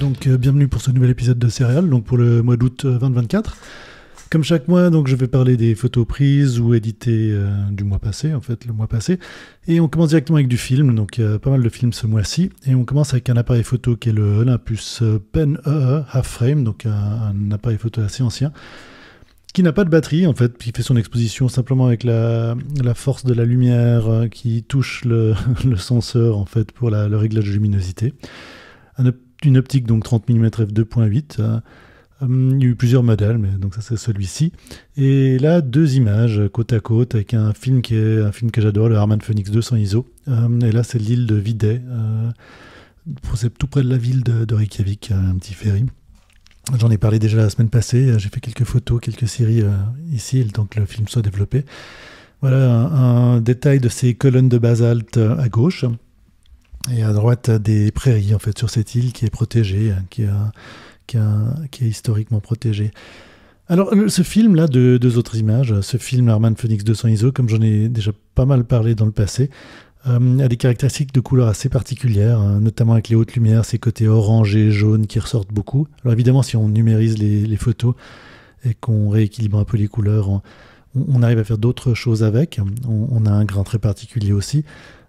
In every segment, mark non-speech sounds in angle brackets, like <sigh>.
donc euh, bienvenue pour ce nouvel épisode de Céréales, donc pour le mois d'août 2024. Euh, Comme chaque mois, donc je vais parler des photos prises ou éditées euh, du mois passé, en fait, le mois passé. Et on commence directement avec du film, donc pas mal de films ce mois-ci. Et on commence avec un appareil photo qui est le Olympus Pen EE Half Frame, donc un, appareil photo assez ancien, qui n'a pas de batterie, en fait, qui fait son exposition simplement avec la, force de la lumière qui touche le, <laughs> le, senseur, en fait, pour le réglage de luminosité. Un, une optique donc 30 mm f2.8. il y a eu plusieurs modèles, mais donc ça c'est celui-ci. Et là, deux images côte à côte avec un film qui est un film que j'adore, le Harman Phoenix 200 ISO. Euh, et là, c'est l'île de Videt. Euh, c'est tout près de la ville de, Reykjavik, euh, un petit ferry. J'en ai parlé déjà la semaine passée. J'ai fait quelques photos, quelques séries ici, le temps que le film soit développé. Voilà un détail de ces colonnes de basalte à gauche et à droite des prairies en fait sur cette île qui est protégée, hein, qui, est historiquement protégée. Alors ce film là, de deux autres images, ce film Arman Phoenix 200 ISO, comme j'en ai déjà pas mal parlé dans le passé, euh, a des caractéristiques de couleurs assez particulières, hein, notamment avec les hautes lumières, ces côtés orangés, et jaune qui ressortent beaucoup. Alors évidemment si on numérise les, photos et qu'on rééquilibre un peu les couleurs, on, arrive à faire d'autres choses avec. on a un grain très particulier aussi.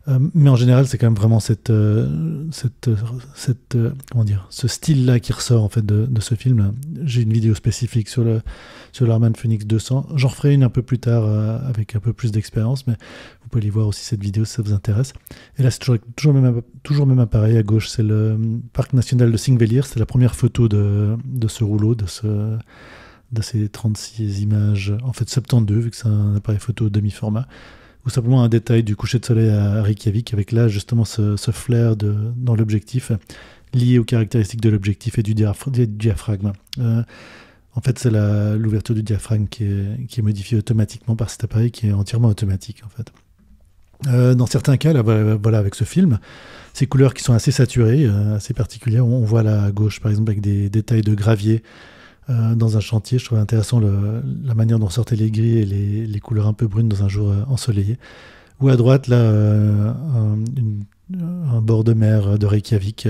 Euh, mais en général, c'est quand même vraiment cette, euh, cette, euh, cette comment dire, ce style-là qui ressort en fait de, ce film. J'ai une vidéo spécifique sur le sur l'Arman Phoenix 200. J'en ferai une un peu plus tard avec un peu plus d'expérience, mais vous pouvez aller voir aussi cette vidéo si ça vous intéresse. Et là, c'est toujours, toujours, même toujours même appareil à gauche. C'est le parc national de Singvelir. C'est la première photo de, de ce rouleau, de ce de ces 36 images, en fait 72 vu que c'est un appareil photo demi-format ou simplement un détail du coucher de soleil à Reykjavik avec là justement ce, flair de, dans l'objectif lié aux caractéristiques de l'objectif et du, diaphragme. Euh, en fait, c'est l'ouverture du diaphragme qui est, qui modifiée automatiquement par cet appareil qui est entièrement automatique en fait. Euh, dans certains cas, voilà, avec ce film, ces couleurs qui sont assez saturées, euh, assez particulières, on, voit là à gauche par exemple avec des détails de gravier euh, dans un chantier. Je trouvais intéressant la manière dont sortaient les gris et les, couleurs un peu brunes dans un jour euh, ensoleillé. Ou à droite, là, euh, un, bord de mer de Reykjavik.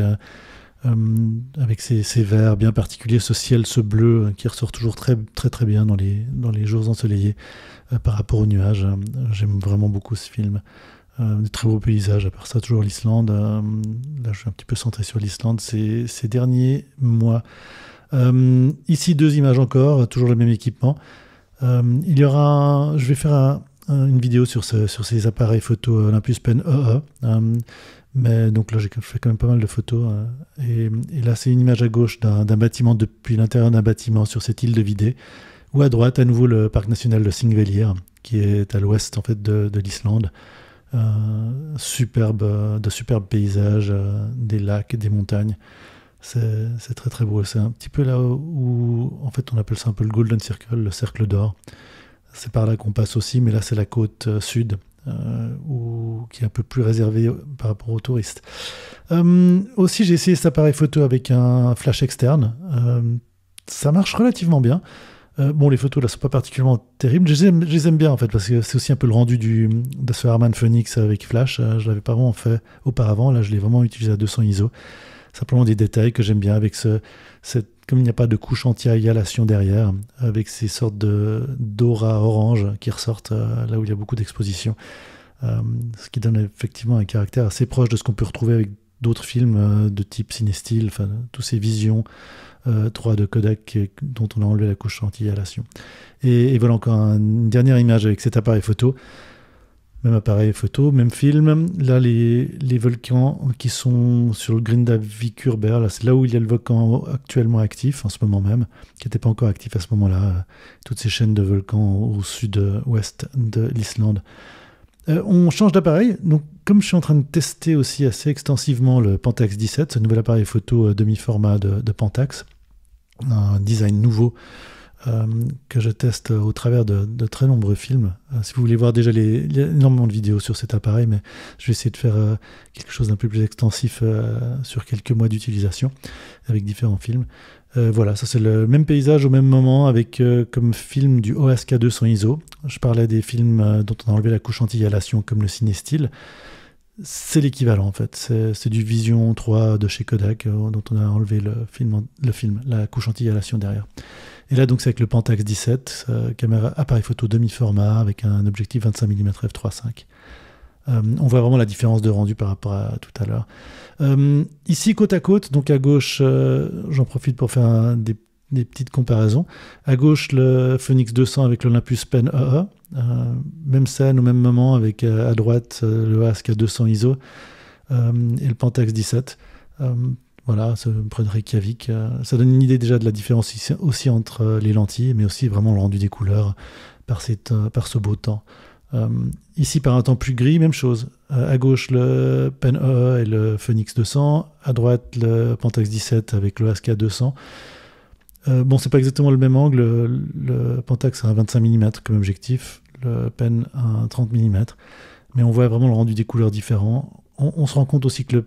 avec ses, ses, verts bien particuliers, ce ciel, ce bleu qui ressort toujours très très très bien dans les, dans les jours ensoleillés par rapport aux nuages. J'aime vraiment beaucoup ce film. des très beaux paysages, à part ça, toujours l'Islande. là, je suis un petit peu centré sur l'Islande. ces derniers mois, euh, ici, deux images encore, toujours le même équipement. Euh, il y aura, je vais faire une vidéo sur, sur ces appareils photo euh, Olympus Pen EE. E. mais donc là, j'ai fait quand même pas mal de photos. Et, là, c'est une image à gauche d'un bâtiment depuis l'intérieur d'un bâtiment sur cette île de Vidé. Ou à droite, à nouveau, le parc national de Singvellir, qui est à l'ouest en fait de, de l'Islande. superbe, de superbes paysages, des lacs, des montagnes. C'est très très beau. C'est un petit peu là où, en fait, on appelle ça un peu le Golden Circle, le cercle d'or. C'est par là qu'on passe aussi, mais là, c'est la côte euh, sud. Euh, ou qui est un peu plus réservée par rapport aux touristes. Euh, aussi, j'ai essayé cet appareil photo avec un flash externe. ça marche relativement bien. bon, les photos là sont pas particulièrement terribles. Je les aime, bien en fait parce que c'est aussi un peu le rendu du, de ce Harman Phoenix avec flash. je l'avais pas vraiment fait auparavant. Là, je l'ai vraiment utilisé à 200 ISO simplement des détails que j'aime bien avec ce, comme il n'y a pas de couche anti-aération derrière, avec ces sortes de d'aura orange qui ressortent euh, là où il y a beaucoup d'exposition, euh, ce qui donne effectivement un caractère assez proche de ce qu'on peut retrouver avec d'autres films euh, de type cinéstyle enfin, tous ces visions 3 de Kodak dont on a enlevé la couche anti halation et voilà encore une dernière image avec cet appareil photo même appareil photo, même film. Là, les, volcans qui sont sur le Grindavikurber. là, c'est là où il y a le volcan actuellement actif, en ce moment même, qui n'était pas encore actif à ce moment-là. Toutes ces chaînes de volcans au sud-ouest de l'Islande. Euh, on change d'appareil. Donc, comme je suis en train de tester aussi assez extensivement le Pentax 17, ce nouvel appareil photo euh, demi-format de, de Pentax, un design nouveau euh, que je teste au travers de, très nombreux films. Euh, si vous voulez voir déjà les, il y a énormément de vidéos sur cet appareil, mais je vais essayer de faire euh, quelque chose d'un peu plus extensif sur quelques mois d'utilisation avec différents films. voilà, ça c'est le même paysage au même moment avec comme film du OSK 200 ISO. Je parlais des films dont on a enlevé la couche anti comme le Cinestyle c'est l'équivalent en fait. C'est du Vision 3 de chez Kodak euh, dont on a enlevé le film, le film la couche anti derrière. Et là donc c'est avec le Pentax 17, euh, caméra appareil photo demi-format avec un objectif 25 mm f3.5. on voit vraiment la différence de rendu par rapport à tout à l'heure. Euh, ici côte à côte, donc à gauche, j'en profite pour faire des, des, petites comparaisons. À gauche le Phoenix 200 avec l'Olympus Pen EE euh, même scène au même moment avec euh, à droite euh, le ask 200 ISO et le Pentax 17. voilà, ce ça donne une idée déjà de la différence aussi entre les lentilles, mais aussi vraiment le rendu des couleurs par, cette, par ce beau temps. ici, par un temps plus gris, même chose. à gauche, le Pen E, e et le Phoenix 200. À droite, le Pentax 17 avec le ask 200. bon, c'est pas exactement le même angle. Le Pentax a un 25 mm comme objectif le pen à 30 mm. Mais on voit vraiment le rendu des couleurs différents. On, se rend compte aussi que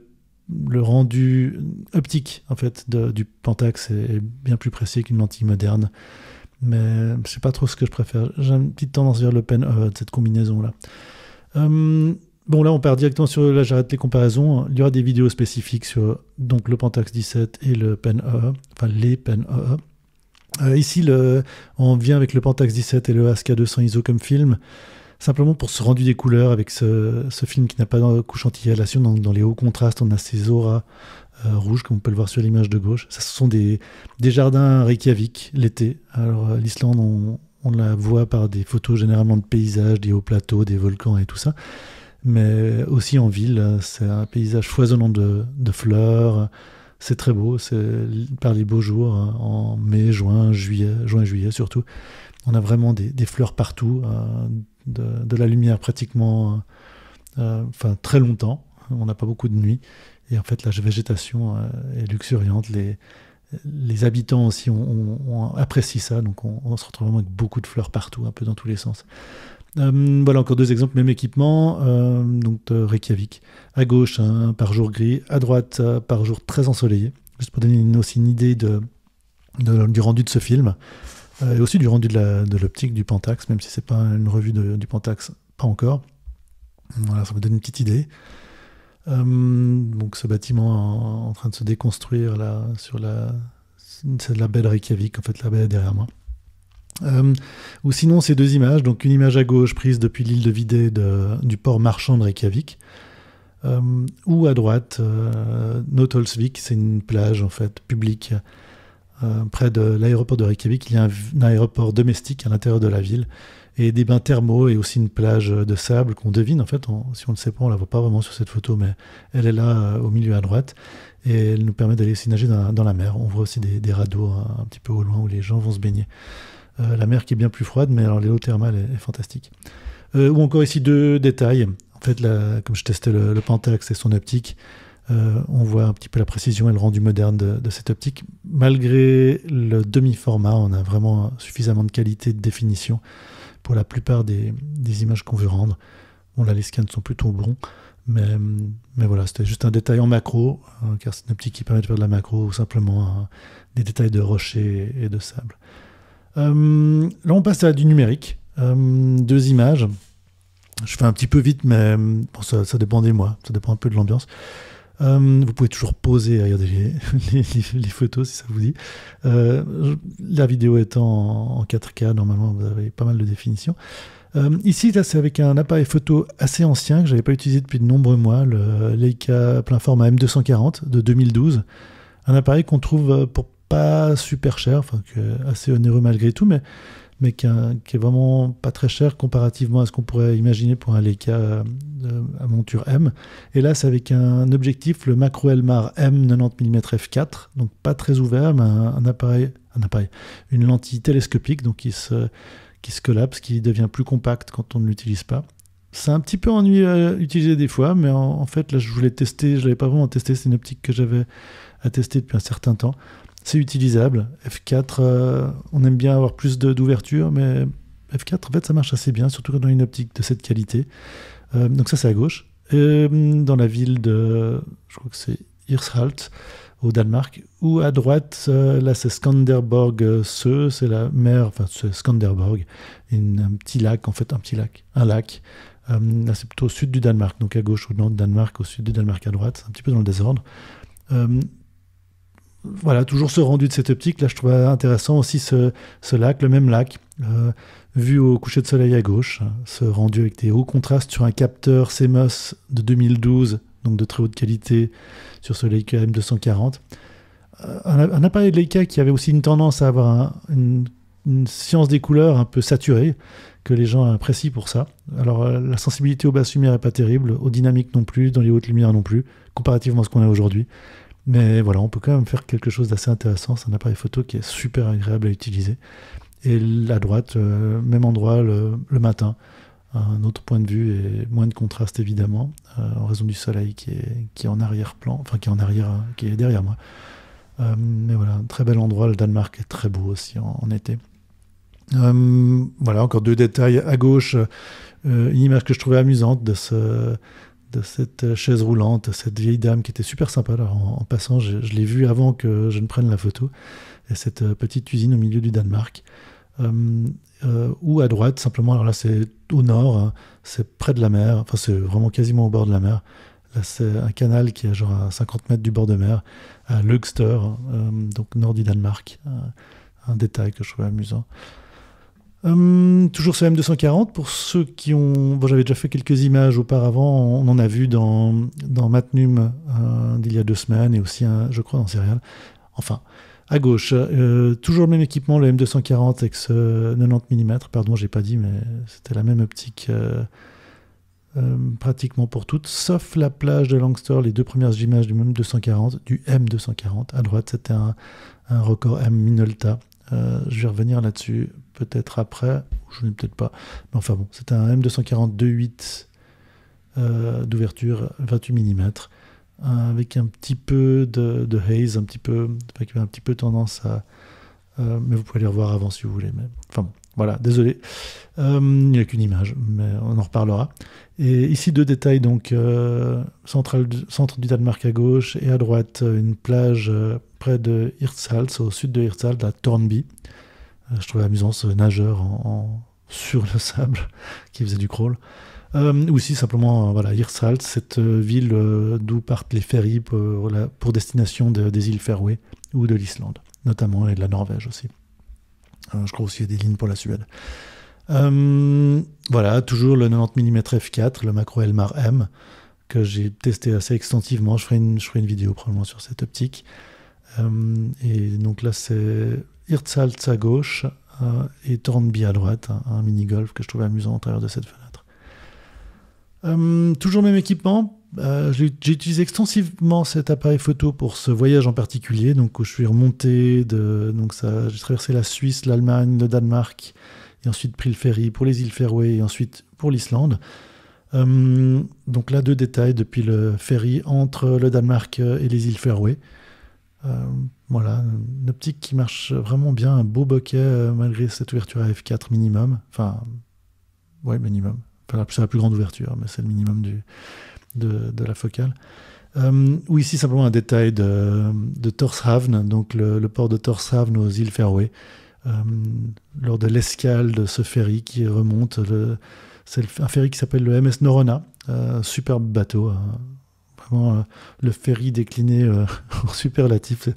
le, rendu optique en fait du Pentax est, bien plus précis qu'une lentille moderne. Mais c'est pas trop ce que je préfère. J'ai une petite tendance vers le pen euh, de cette combinaison là. Euh, bon, là, on part directement sur. Là, j'arrête les comparaisons. Il y aura des vidéos spécifiques sur donc, le Pentax 17 et le Pen E. e enfin les Pen EE. E. Euh, ici, le, on vient avec le Pentax 17 et le ASK 200 ISO comme film, simplement pour se rendu des couleurs avec ce, film qui n'a pas de couche anti-halation. Dans, dans les hauts contrastes, on a ces auras euh, rouges, comme on peut le voir sur l'image de gauche. Ça, ce sont des, jardins Reykjavik l'été. Alors, euh, l'Islande, on, la voit par des photos généralement de paysages, des hauts plateaux, des volcans et tout ça. Mais aussi en ville, c'est un paysage foisonnant de, de fleurs c'est très beau, c'est par les beaux jours, hein, en mai, juin, juillet, juin, juillet surtout. On a vraiment des, fleurs partout, euh, de, la lumière pratiquement, euh, enfin très longtemps. On n'a pas beaucoup de nuit. Et en fait, la végétation euh, est luxuriante. Les, les habitants aussi on, apprécie ça. Donc, on, on, se retrouve vraiment avec beaucoup de fleurs partout, un peu dans tous les sens. Euh, voilà encore deux exemples, même équipement. Euh, donc euh, Reykjavik, à gauche, par jour gris, à droite, par jour très ensoleillé. Juste pour donner aussi une idée de, du rendu de ce film. et aussi du rendu de l'optique du Pentax, même si c'est pas une revue du Pentax, pas encore. Voilà, ça me donne une petite idée. donc ce bâtiment en, train de se déconstruire là, sur la, c'est la belle Reykjavik, en fait, la baie derrière moi. Euh, ou sinon, ces deux images, donc une image à gauche prise depuis l'île de Vidé du port marchand de Reykjavik, euh, ou à droite, euh, Notolsvik, c'est une plage en fait publique euh, près de l'aéroport de Reykjavik. Il y a un, aéroport domestique à l'intérieur de la ville et des bains thermaux et aussi une plage de sable qu'on devine en fait. si on ne sait pas, on la voit pas vraiment sur cette photo, mais elle est là au milieu à droite et elle nous permet d'aller aussi nager dans, la, mer. On voit aussi des, radeaux hein, un petit peu au loin où les gens vont se baigner. Euh, la mer qui est bien plus froide, mais alors l'eau thermale est, est fantastique. Euh, ou encore ici deux détails. En fait, comme je testais le, Pentax et son optique, euh, on voit un petit peu la précision et le rendu moderne de, cette optique. Malgré le demi-format, on a vraiment suffisamment de qualité de définition pour la plupart des, images qu'on veut rendre. Bon, là, les scans sont plutôt bons, mais, mais voilà, c'était juste un détail en macro, hein, car c'est une optique qui permet de faire de la macro ou simplement hein, des détails de rochers et de sable. Euh, là, on passe à du numérique. Euh, deux images. Je fais un petit peu vite, mais euh, bon, ça, dépend des mois. Ça dépend un peu de l'ambiance. vous pouvez toujours poser hein, regarder <laughs> les, photos si ça vous dit. la vidéo étant en, en, 4K, normalement vous avez pas mal de définition. ici, là, c'est avec un appareil photo assez ancien que j'avais pas utilisé depuis de nombreux mois, le Leica plein format M240 de 2012. Un appareil qu'on trouve pour pas super cher, enfin, assez onéreux malgré tout, mais, mais qui, qui, est vraiment pas très cher comparativement à ce qu'on pourrait imaginer pour un Leica à euh, monture euh, M. Et là, c'est avec un objectif, le Macro Elmar M 90 mm f4, donc pas très ouvert, mais un, appareil, un appareil, une lentille télescopique, donc qui se, qui collapse, qui devient plus compact quand on ne l'utilise pas. C'est un petit peu ennuyeux à utiliser des fois, mais en, fait, là, je voulais tester, je l'avais pas vraiment testé, c'est une optique que j'avais à tester depuis un certain temps c'est utilisable. F4, euh, on aime bien avoir plus d'ouverture, mais F4, en fait, ça marche assez bien, surtout dans une optique de cette qualité. Euh, donc ça, c'est à gauche. Euh, dans la ville de, je crois que c'est Hirshalt, au Danemark, ou à droite, là, c'est Skanderborg c'est la mer, enfin, c'est Skanderborg, un petit lac, en fait, un petit lac, un lac. là, c'est plutôt au sud du Danemark, donc à gauche au nord du Danemark, au sud du Danemark à droite, un petit peu dans le désordre voilà, toujours ce rendu de cette optique. Là, je trouvais intéressant aussi ce, lac, le même lac, euh, vu au coucher de soleil à gauche, hein, ce rendu avec des hauts contrastes sur un capteur CMOS de 2012, donc de très haute qualité, sur ce Leica M240. Euh, un, appareil de Leica qui avait aussi une tendance à avoir une, science des couleurs un peu saturée, que les gens apprécient pour ça. Alors, euh, la sensibilité aux basses lumières n'est pas terrible, aux dynamiques non plus, dans les hautes lumières non plus, comparativement à ce qu'on a aujourd'hui. Mais voilà, on peut quand même faire quelque chose d'assez intéressant. C'est un appareil photo qui est super agréable à utiliser. Et la droite, euh, même endroit le, matin. Un autre point de vue et moins de contraste évidemment, euh, en raison du soleil qui est, qui en arrière-plan, enfin qui est en arrière, hein, qui est derrière moi. Euh, mais voilà, très bel endroit. Le Danemark est très beau aussi en, en été. voilà, encore deux détails. À gauche, une image que je trouvais amusante de ce cette euh, chaise roulante, cette vieille dame qui était super sympa. en, passant, je, l'ai vue avant que je ne prenne la photo. Et cette euh, petite usine au milieu du Danemark. Hum, euh, ou à droite, simplement, alors là c'est au nord, hein, c'est près de la mer, enfin c'est vraiment quasiment au bord de la mer. Là c'est un canal qui est genre à 50 mètres du bord de mer, à Luxter, hein, hum, donc nord du Danemark. un détail que je trouvais amusant. Hum, toujours ce M240, pour ceux qui ont... Bon, j'avais déjà fait quelques images auparavant, on en a vu dans, dans Matnum euh, d'il y a deux semaines, et aussi, un, euh, je crois, dans Serial. Enfin, à gauche, euh, toujours le même équipement, le M240 avec ce 90 mm, pardon, j'ai pas dit, mais c'était la même optique euh, pratiquement pour toutes, sauf la plage de Langstor, les deux premières images du M240, du M240. À droite, c'était un, un record M Minolta. je vais revenir là-dessus peut-être après, je n'ai peut-être pas. Mais enfin bon, c'est un M242.8 euh, d'ouverture, 28 mm, euh, avec un petit peu de, haze, un petit peu, un petit peu tendance à. Euh, mais vous pouvez les revoir avant si vous voulez. Mais, enfin bon, voilà, désolé. Euh, il n'y a qu'une image, mais on en reparlera. Et ici, deux détails donc centre du Danemark à gauche et à droite, une plage près de Hirtshals, au sud de Hirtshals, à Tornby. Euh, je trouvais amusant ce nageur en, sur le sable <laughs> qui faisait du crawl. Euh, ou aussi simplement, euh, voilà, Irsalt, cette ville d'où partent les ferries pour, la, pour destination des îles Fairway ou de l'Islande, notamment, et de la Norvège aussi. je crois aussi qu'il y a des lignes pour la Suède. voilà, toujours le 90 mm f4, le macro Elmar M, que j'ai testé assez extensivement. Je ferai une, une vidéo probablement sur cette optique. et donc là, c'est Hirtshals à gauche euh, et Thornby à droite, hein, un, mini-golf que je trouvais amusant à travers de cette fenêtre. Euh, toujours le même équipement. Euh, J'ai utilisé extensivement cet appareil photo pour ce voyage en particulier, donc où je suis remonté, donc j'ai traversé la Suisse, l'Allemagne, le Danemark, et ensuite pris le ferry pour les îles Fairway, et ensuite pour l'Islande. Euh, donc là, deux détails depuis le ferry entre le Danemark et les îles Fairway. Euh, voilà, une optique qui marche vraiment bien, un beau bokeh euh, malgré cette ouverture à f4 minimum. Enfin, ouais, minimum. C'est la plus grande ouverture, mais c'est le minimum du, de, la focale. Euh, ou ici simplement un détail de, de Torshavn, donc le, port de Torshavn aux îles Fairway. lors de l'escale de ce ferry qui remonte, c'est un ferry qui s'appelle le MS Norona, superbe bateau, hein. Euh, le ferry décliné euh, <laughs> super superlatif,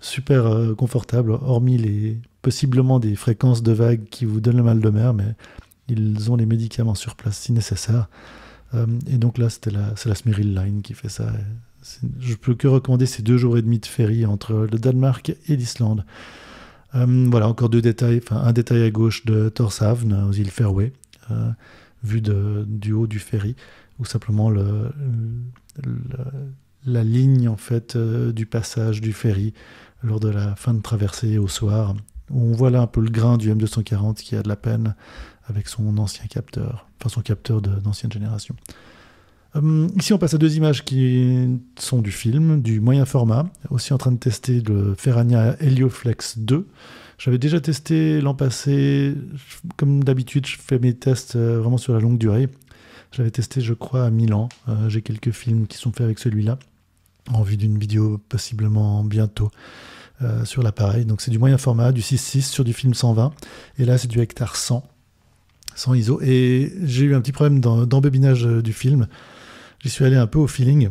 super euh, confortable, hormis les possiblement des fréquences de vagues qui vous donnent le mal de mer, mais ils ont les médicaments sur place si nécessaire. et donc là, c'était la, c'est la Smeril Line qui fait ça. Je peux que recommander ces deux jours et demi de ferry entre le Danemark et l'Islande. voilà, encore deux détails. Enfin, un détail à gauche de Torshavn, aux îles Fairway, vu du haut du ferry, ou simplement le, la ligne en fait euh, du passage du ferry lors de la fin de traversée au soir. on voit là un peu le grain du M240 qui a de la peine avec son ancien capteur, enfin son capteur d'ancienne génération. Hum, ici, on passe à deux images qui sont du film, du moyen format, aussi en train de tester le Ferrania Helioflex 2. J'avais déjà testé l'an passé, comme d'habitude, je fais mes tests euh, vraiment sur la longue durée, j'avais testé, je crois, à Milan. Euh, j'ai quelques films qui sont faits avec celui-là, en vue d'une vidéo possiblement bientôt. Euh, sur l'appareil. Donc c'est du moyen format, du 6.6 sur du film 120. Et là c'est du hectare 100, 100 ISO. Et j'ai eu un petit problème d'embobinage euh, du film. J'y suis allé un peu au feeling.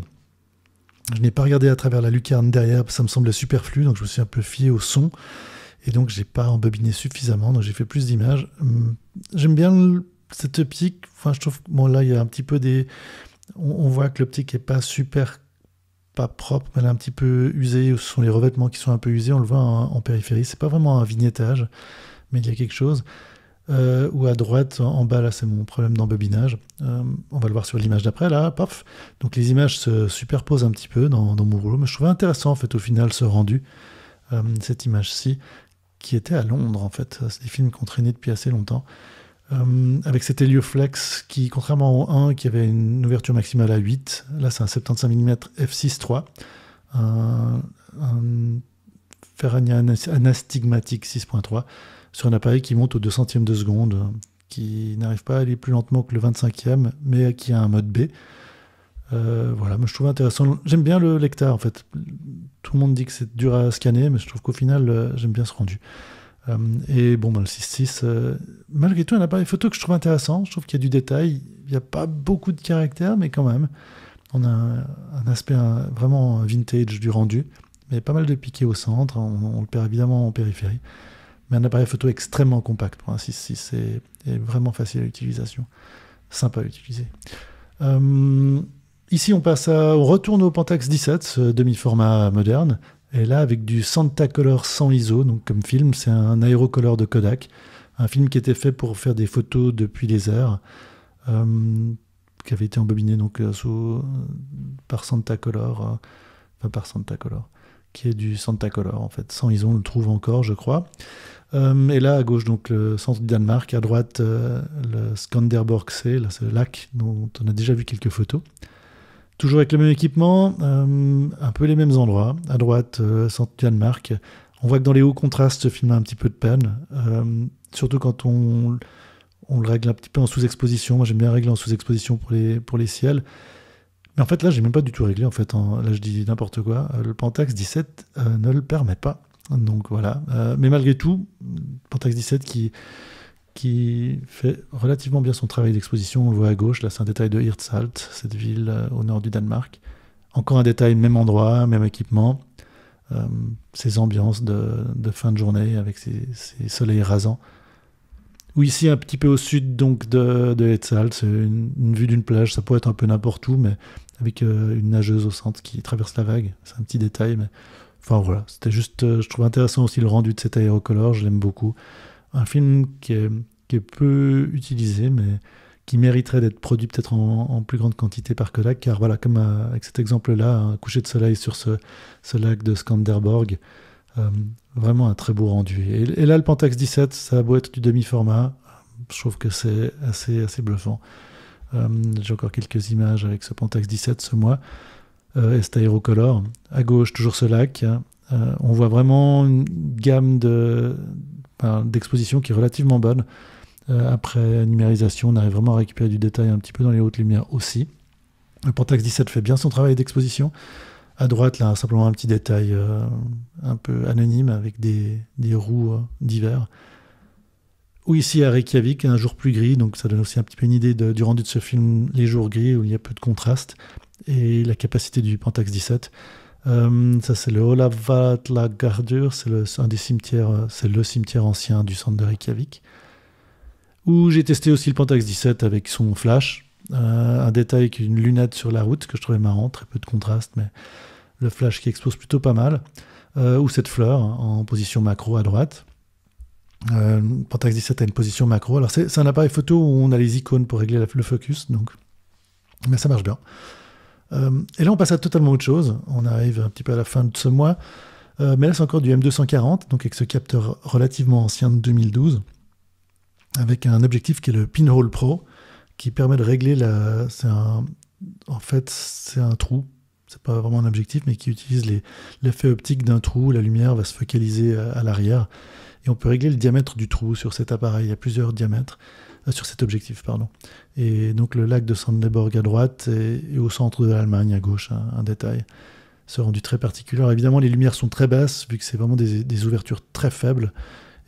Je n'ai pas regardé à travers la lucarne derrière, ça me semblait superflu, donc je me suis un peu fié au son. Et donc j'ai pas embobiné suffisamment, donc j'ai fait plus d'images. Hum, j'aime bien cette optique, je trouve, moi là, il y a un petit peu des. On, voit que l'optique n'est pas super, pas propre, mais elle est un petit peu usée. Ce sont les revêtements qui sont un peu usés, on le voit en, périphérie. C'est pas vraiment un vignettage, mais il y a quelque chose. Euh, ou à droite, en, bas, là, c'est mon problème d'embobinage. Euh, on va le voir sur l'image d'après, là, paf. Donc les images se superposent un petit peu dans, mon rouleau, mais je trouvais intéressant, en fait, au final, ce rendu, euh, cette image-ci, qui était à Londres, en fait. C'est des films qu'on traînait depuis assez longtemps. Euh, avec cet Flex qui, contrairement au 1 qui avait une ouverture maximale à 8, là c'est un 75 mm f6.3, un, Ferrania anastigmatique 6.3, sur un appareil qui monte au 2 centièmes de seconde, qui n'arrive pas à aller plus lentement que le 25e, mais qui a un mode B. Euh, voilà, moi je trouve intéressant. J'aime bien le lecteur en fait. Tout le monde dit que c'est dur à scanner, mais je trouve qu'au final, euh, j'aime bien ce rendu. Euh, et bon, le 6.6, euh, malgré tout, un appareil photo que je trouve intéressant. Je trouve qu'il y a du détail. Il n'y a pas beaucoup de caractère, mais quand même, on a un, aspect vraiment vintage du rendu. Mais pas mal de piquets au centre. On, le perd évidemment en périphérie. Mais un appareil photo extrêmement compact pour un 6.6 c'est vraiment facile à l'utilisation. Sympa à utiliser. Euh, ici, on passe à, on retourne au Pentax 17, demi-format moderne, et là, avec du Santa Color sans ISO, donc comme film, c'est un aérocolor de Kodak, un film qui était fait pour faire des photos depuis les heures, qui avait été embobiné donc, euh, sous, euh, par Santa Color, euh, enfin par Santa Color, qui est du Santa Color en fait. Sans ISO, on le trouve encore, je crois. et là, à gauche, donc le centre du Danemark, à droite, le Skanderborg C, là, ce lac dont on a déjà vu quelques photos. Toujours avec le même équipement, euh, un peu les mêmes endroits. À droite, euh, On voit que dans les hauts contrastes, ce film a un petit peu de peine. Euh, surtout quand on, on, le règle un petit peu en sous-exposition. Moi, j'aime bien régler en sous-exposition pour les, pour les ciels. Mais en fait, là, j'ai même pas du tout réglé. En fait, là, je dis n'importe quoi. Euh, le Pentax 17 ne le permet pas. Donc voilà. mais malgré tout, Pentax 17 qui qui fait relativement bien son travail d'exposition. On le voit à gauche, là c'est un détail de Hirtshalt, cette ville euh, au nord du Danemark. Encore un détail, même endroit, même équipement, ces euh, ambiances de, fin de journée avec ces, soleils rasants. Ou ici, un petit peu au sud donc de, de Hirtshalt, c'est une, vue d'une plage, ça pourrait être un peu n'importe où, mais avec euh, une nageuse au centre qui traverse la vague. C'est un petit détail, mais enfin voilà, c'était juste, je trouve intéressant aussi le rendu de cet aérocolore, je l'aime beaucoup un film qui est, peu utilisé, mais qui mériterait d'être produit peut-être en, plus grande quantité par Kodak, car voilà, comme euh, avec cet exemple-là, un coucher de soleil sur ce, ce lac de Skanderborg, euh, vraiment un très beau rendu. Et, là, le Pentax 17, ça a beau être du demi-format, je trouve que c'est assez, assez bluffant. Euh, j'ai encore quelques images avec ce Pentax 17 ce mois, et cet aérocolor. À gauche, toujours ce lac. Hein. on voit vraiment une gamme de, d'exposition qui est relativement bonne. Euh, après numérisation, on arrive vraiment à récupérer du détail un petit peu dans les hautes lumières aussi. Le Pentax 17 fait bien son travail d'exposition. À droite, là, simplement un petit détail euh, un peu anonyme avec des, roues euh, divers. Ou ici à Reykjavik, un jour plus gris, donc ça donne aussi un petit peu une idée du rendu de ce film, les jours gris, où il y a peu de contraste, et la capacité du Pentax 17. Euh, ça, c'est le Olavatla Gardur, c'est un des cimetières, euh, c'est le cimetière ancien du centre de Reykjavik. Où j'ai testé aussi le Pentax 17 avec son flash. Euh, un détail avec une lunette sur la route, que je trouvais marrant, très peu de contraste, mais le flash qui expose plutôt pas mal. ou cette fleur hein, en position macro à droite. Euh, Pentax 17 a une position macro. Alors, c'est un appareil photo où on a les icônes pour régler la, le focus, donc. Mais ça marche bien. Euh, et là, on passe à totalement autre chose. On arrive un petit peu à la fin de ce mois. Euh, mais là, c'est encore du M240, donc avec ce capteur relativement ancien de 2012, avec un objectif qui est le Pinhole Pro, qui permet de régler la. En fait, c'est un trou c'est pas vraiment un objectif, mais qui utilise l'effet optique d'un trou. La lumière va se focaliser à l'arrière et on peut régler le diamètre du trou sur cet appareil. Il y a plusieurs diamètres. Ah, sur cet objectif, pardon. Et donc le lac de Sandeborg à droite et, au centre de l'Allemagne à gauche, un, détail. Ce rendu très particulier. évidemment, les lumières sont très basses, vu que c'est vraiment des, ouvertures très faibles.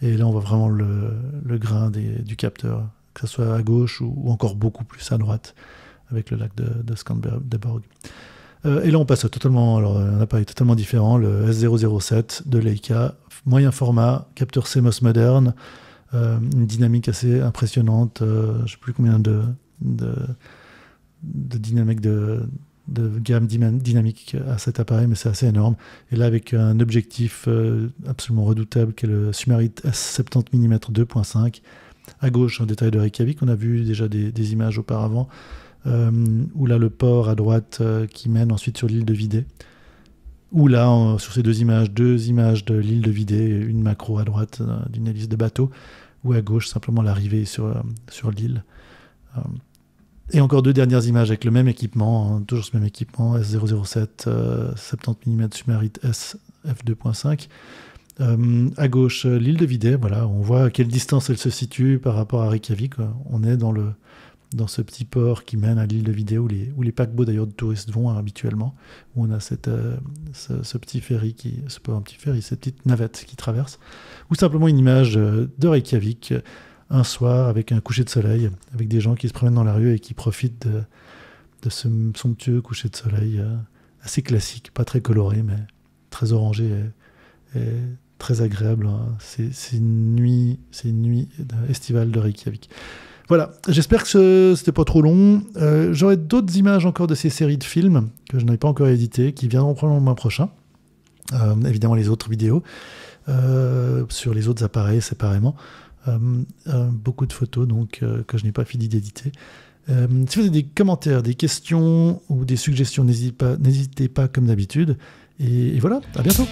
Et là, on voit vraiment le, grain du capteur, que ce soit à gauche ou, encore beaucoup plus à droite, avec le lac de, de euh, et là, on passe totalement, alors un appareil totalement différent, le S007 de Leica, moyen format, capteur CMOS moderne, euh, une dynamique assez impressionnante. Euh, je ne sais plus combien de, de, de dynamiques gamme dynamique à cet appareil, mais c'est assez énorme. Et là, avec un objectif euh, absolument redoutable qui est le Sumarit S70 mm 2.5. À gauche, un détail de Reykjavik, on a vu déjà des, images auparavant, où là, le port à droite qui mène ensuite sur l'île de Vidé. Ou là, sur ces deux images, deux images de l'île de Vidé, une macro à droite euh, d'une hélice de bateau, ou à gauche simplement l'arrivée sur, euh, sur l'île. Euh, et encore deux dernières images avec le même équipement, hein, toujours ce même équipement, S007 70 mm Submarine S f2.5. à gauche, l'île de Vidé, voilà, on voit à quelle distance elle se situe par rapport à Reykjavik. On est dans le, dans ce petit port qui mène à l'île de Vidéo, où les, paquebots d'ailleurs de touristes vont hein, habituellement, où on a cette, euh, ce, petit ferry, qui, ce pas un petit ferry, cette petite navette qui traverse, ou simplement une image euh, de Reykjavik un soir avec un coucher de soleil, avec des gens qui se promènent dans la rue et qui profitent de, ce somptueux coucher de soleil euh, assez classique, pas très coloré, mais très orangé et, très agréable. Hein. C'est nuit, c'est une nuit estivale de Reykjavik. Voilà, j'espère que ce, n'était pas trop long. Euh, j'aurai d'autres images encore de ces séries de films que je n'avais pas encore éditées, qui viendront probablement le mois prochain. Euh, évidemment, les autres vidéos euh, sur les autres appareils séparément. beaucoup de photos donc que je n'ai pas fini d'éditer. si vous avez des commentaires, des questions ou des suggestions, n'hésitez pas, comme d'habitude. et voilà, à bientôt.